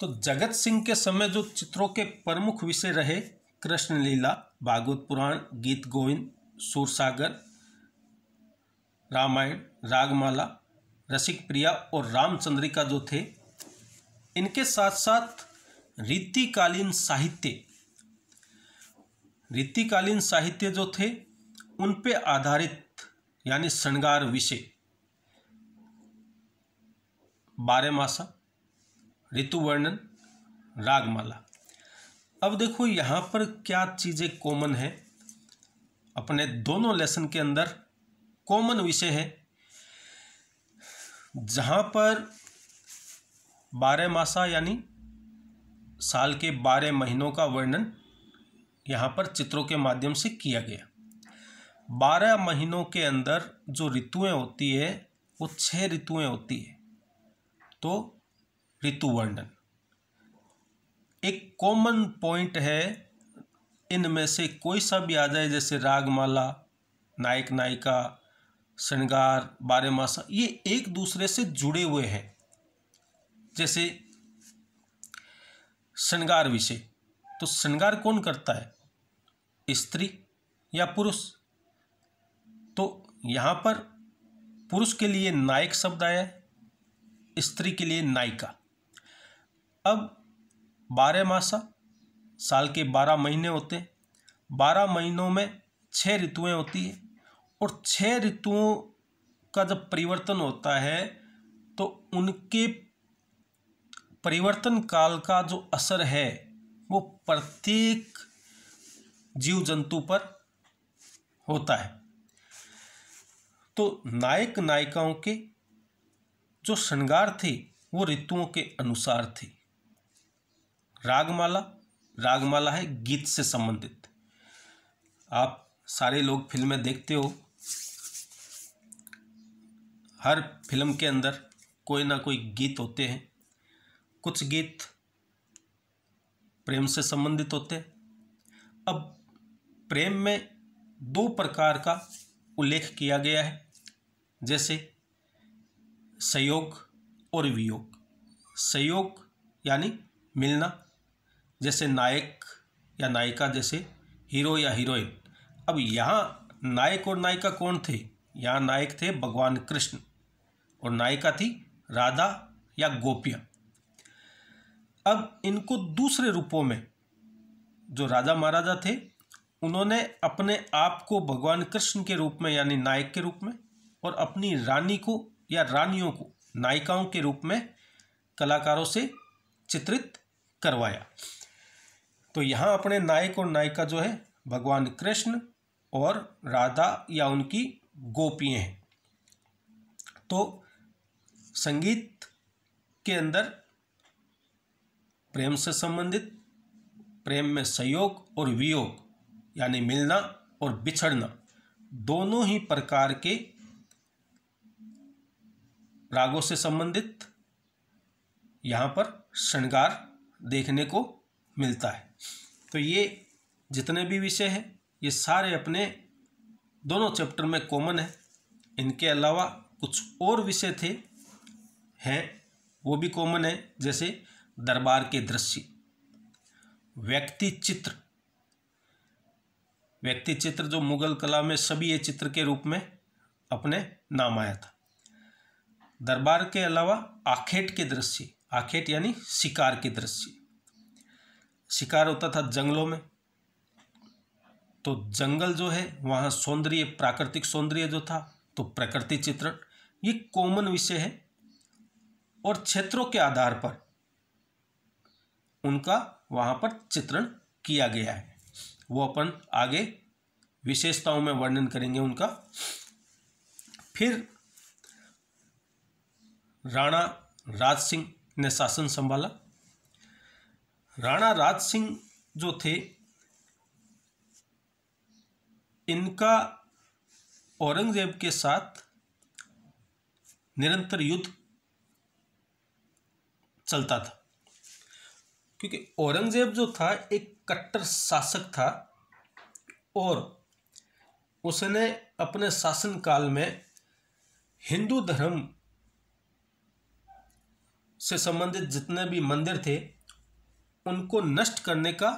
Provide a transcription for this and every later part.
तो जगत सिंह के समय जो चित्रों के प्रमुख विषय रहे कृष्ण लीला भागवत पुराण गीत गोविंद सूरसागर रामायण रागमाला रसिक प्रिया और रामचंद्रिका जो थे इनके साथ साथ रीतिकालीन साहित्य रीतिकालीन साहित्य जो थे उन पे आधारित यानी श्रृंगार विषय बारह मासा ऋतु वर्णन रागमाला अब देखो यहाँ पर क्या चीज़ें कॉमन है अपने दोनों लेसन के अंदर कॉमन विषय है जहाँ पर बारह मासा यानी साल के बारह महीनों का वर्णन यहाँ पर चित्रों के माध्यम से किया गया बारह महीनों के अंदर जो ऋतुएं होती है वो छः ऋतुएं होती है तो ऋतु वर्णन एक कॉमन पॉइंट है इनमें से कोई सा भी आ जाए जैसे रागमाला नायक नायिका श्रृंगार बारे मासा ये एक दूसरे से जुड़े हुए हैं जैसे श्रृंगार विषय तो श्रृंगार कौन करता है स्त्री या पुरुष तो यहाँ पर पुरुष के लिए नायक शब्द आया स्त्री के लिए नायिका अब बारह मासा साल के बारह महीने होते हैं बारह महीनों में छः ऋतुएं होती है और छः ऋतुओं का जब परिवर्तन होता है तो उनके परिवर्तन काल का जो असर है वो प्रत्येक जीव जंतु पर होता है तो नायक नायिकाओं के जो श्रृंगार थे वो ऋतुओं के अनुसार थे रागमाला रागमाला है गीत से संबंधित आप सारे लोग फिल्में देखते हो हर फिल्म के अंदर कोई ना कोई गीत होते हैं कुछ गीत प्रेम से संबंधित होते हैं अब प्रेम में दो प्रकार का उल्लेख किया गया है जैसे सहयोग और वियोग सहयोग यानी मिलना जैसे नायक या नायिका जैसे हीरो या हीरोइन अब यहाँ नायक और नायिका कौन थे यहाँ नायक थे भगवान कृष्ण और नायिका थी राधा या गोपिया अब इनको दूसरे रूपों में जो राजा महाराजा थे उन्होंने अपने आप को भगवान कृष्ण के रूप में यानी नायक के रूप में और अपनी रानी को या रानियों को नायिकाओं के रूप में कलाकारों से चित्रित करवाया तो यहाँ अपने नायक और नायिका जो है भगवान कृष्ण और राधा या उनकी गोपियाँ हैं तो संगीत के अंदर प्रेम से संबंधित प्रेम में सहयोग और वियोग यानी मिलना और बिछड़ना दोनों ही प्रकार के रागों से संबंधित यहाँ पर श्रृंगार देखने को मिलता है तो ये जितने भी विषय हैं ये सारे अपने दोनों चैप्टर में कॉमन है इनके अलावा कुछ और विषय थे हैं वो भी कॉमन है जैसे दरबार के दृश्य व्यक्ति चित्र व्यक्ति चित्र जो मुगल कला में सभी ये चित्र के रूप में अपने नाम आया था दरबार के अलावा आखेट के दृश्य आखेट यानी शिकार के दृश्य शिकार होता था जंगलों में तो जंगल जो है वहाँ सौंदर्य प्राकृतिक सौंदर्य जो था तो प्रकृति चित्रण ये कॉमन विषय है और क्षेत्रों के आधार पर उनका वहाँ पर चित्रण किया गया है वो अपन आगे विशेषताओं में वर्णन करेंगे उनका फिर राणा राज सिंह ने शासन संभाला राणा राज सिंह जो थे इनका औरंगजेब के साथ निरंतर युद्ध चलता था क्योंकि औरंगजेब जो था एक कट्टर शासक था और उसने अपने शासन काल में हिंदू धर्म से संबंधित जितने भी मंदिर थे उनको नष्ट करने का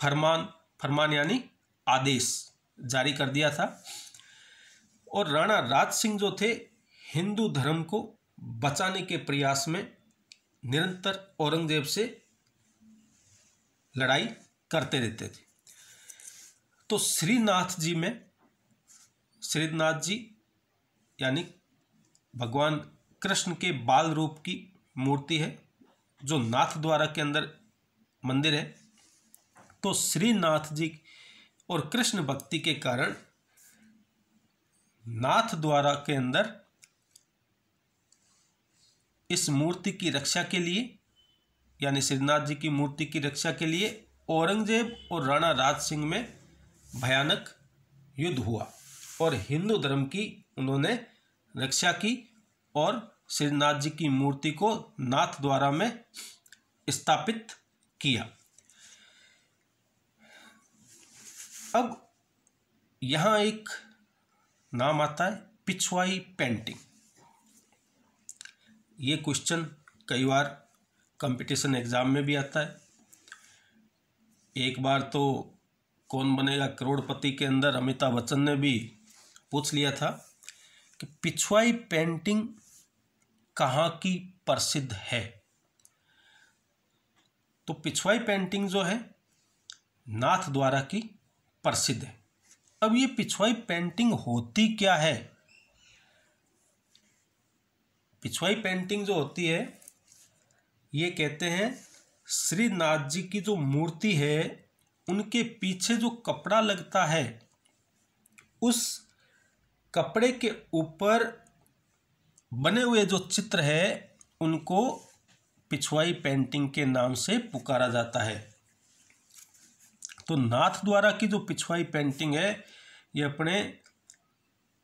फरमान फरमान यानी आदेश जारी कर दिया था और राणा राज सिंह जो थे हिंदू धर्म को बचाने के प्रयास में निरंतर औरंगजेब से लड़ाई करते रहते थे तो श्रीनाथ जी में श्रीनाथ जी यानी भगवान कृष्ण के बाल रूप की मूर्ति है जो नाथ द्वारा के अंदर मंदिर है तो श्रीनाथ जी और कृष्ण भक्ति के कारण नाथ द्वारा के अंदर इस मूर्ति की रक्षा के लिए यानी श्रीनाथ जी की मूर्ति की रक्षा के लिए औरंगजेब और राणा राज सिंह में भयानक युद्ध हुआ और हिंदू धर्म की उन्होंने रक्षा की और श्रीनाथ जी की मूर्ति को नाथ द्वारा में स्थापित किया अब यहाँ एक नाम आता है पिछवाई पेंटिंग ये क्वेश्चन कई बार कंपटीशन एग्ज़ाम में भी आता है एक बार तो कौन बनेगा करोड़पति के अंदर अमिताभ बच्चन ने भी पूछ लिया था कि पिछवाई पेंटिंग कहाँ की प्रसिद्ध है तो पिछवाई पेंटिंग जो है नाथ द्वारा की प्रसिद्ध है अब ये पिछवाई पेंटिंग होती क्या है पिछवाई पेंटिंग जो होती है ये कहते हैं श्री नाथ जी की जो मूर्ति है उनके पीछे जो कपड़ा लगता है उस कपड़े के ऊपर बने हुए जो चित्र है उनको पिछुआई पेंटिंग के नाम से पुकारा जाता है तो नाथ द्वारा की जो पिछुआई पेंटिंग है ये अपने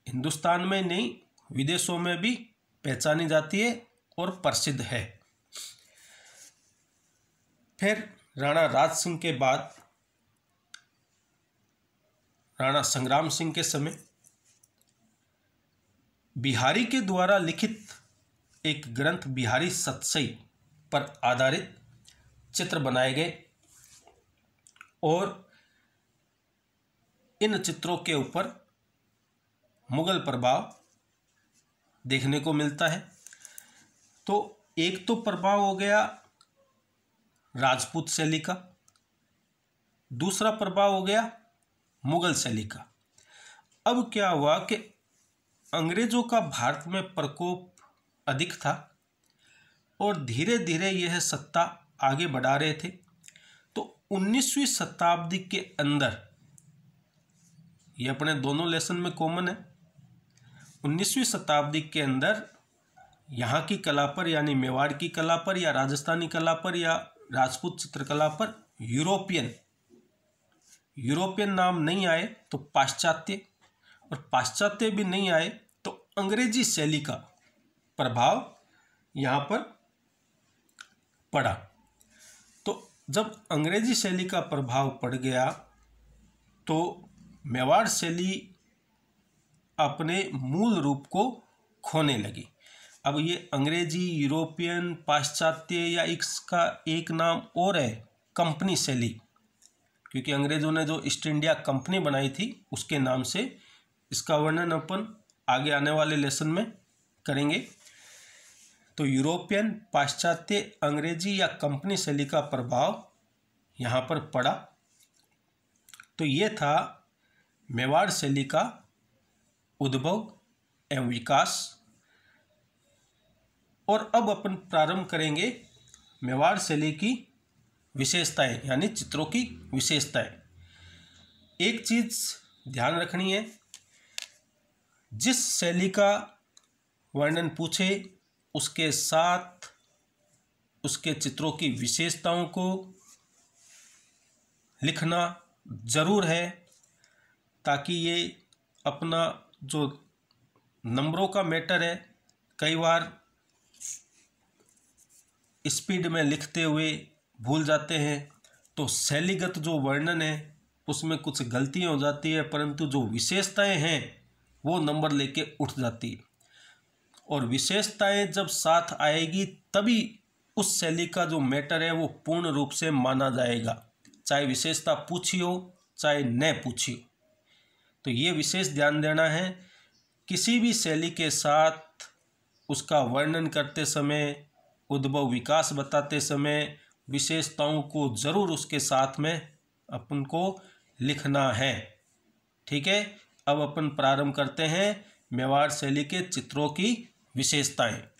हिंदुस्तान में नहीं विदेशों में भी पहचानी जाती है और प्रसिद्ध है फिर राणा राज सिंह के बाद राणा संग्राम सिंह के समय बिहारी के द्वारा लिखित एक ग्रंथ बिहारी सत्सई पर आधारित चित्र बनाए गए और इन चित्रों के ऊपर मुग़ल प्रभाव देखने को मिलता है तो एक तो प्रभाव हो गया राजपूत शैली का दूसरा प्रभाव हो गया मुग़ल शैली का अब क्या हुआ कि अंग्रेज़ों का भारत में प्रकोप अधिक था और धीरे धीरे यह सत्ता आगे बढ़ा रहे थे तो 19वीं शताब्दी के अंदर ये अपने दोनों लेसन में कॉमन है 19वीं शताब्दी के अंदर यहाँ की कला पर यानी मेवाड़ की कला पर या राजस्थानी कला पर या राजपूत चित्रकला पर यूरोपियन यूरोपियन नाम नहीं आए तो पाश्चात्य और पाश्चात्य भी नहीं आए तो अंग्रेजी शैली का प्रभाव यहाँ पर पड़ा तो जब अंग्रेजी शैली का प्रभाव पड़ गया तो मेवाड़ शैली अपने मूल रूप को खोने लगी अब ये अंग्रेजी यूरोपियन पाश्चात्य या इसका एक नाम और है कंपनी शैली क्योंकि अंग्रेज़ों ने जो ईस्ट इंडिया कंपनी बनाई थी उसके नाम से इसका वर्णन अपन आगे आने वाले लेसन में करेंगे तो यूरोपियन पाश्चात्य अंग्रेजी या कंपनी शैली का प्रभाव यहाँ पर पड़ा तो ये था मेवाड़ शैली का उद्भव एवं विकास और अब अपन प्रारंभ करेंगे मेवाड़ शैली की विशेषताएं यानी चित्रों की विशेषताएं एक चीज़ ध्यान रखनी है जिस शैली का वर्णन पूछे उसके साथ उसके चित्रों की विशेषताओं को लिखना ज़रूर है ताकि ये अपना जो नंबरों का मैटर है कई बार स्पीड में लिखते हुए भूल जाते हैं तो शैलीगत जो वर्णन है उसमें कुछ गलतियाँ हो जाती है परंतु जो विशेषताएं हैं वो नंबर लेके उठ जाती है और विशेषताएं जब साथ आएगी तभी उस शैली का जो मैटर है वो पूर्ण रूप से माना जाएगा चाहे विशेषता पूछी हो चाहे न पूछी हो तो ये विशेष ध्यान देना है किसी भी शैली के साथ उसका वर्णन करते समय उद्भव विकास बताते समय विशेषताओं को ज़रूर उसके साथ में अपन को लिखना है ठीक है अब अपन प्रारंभ करते हैं मेवाड़ शैली के चित्रों की विशेषताएं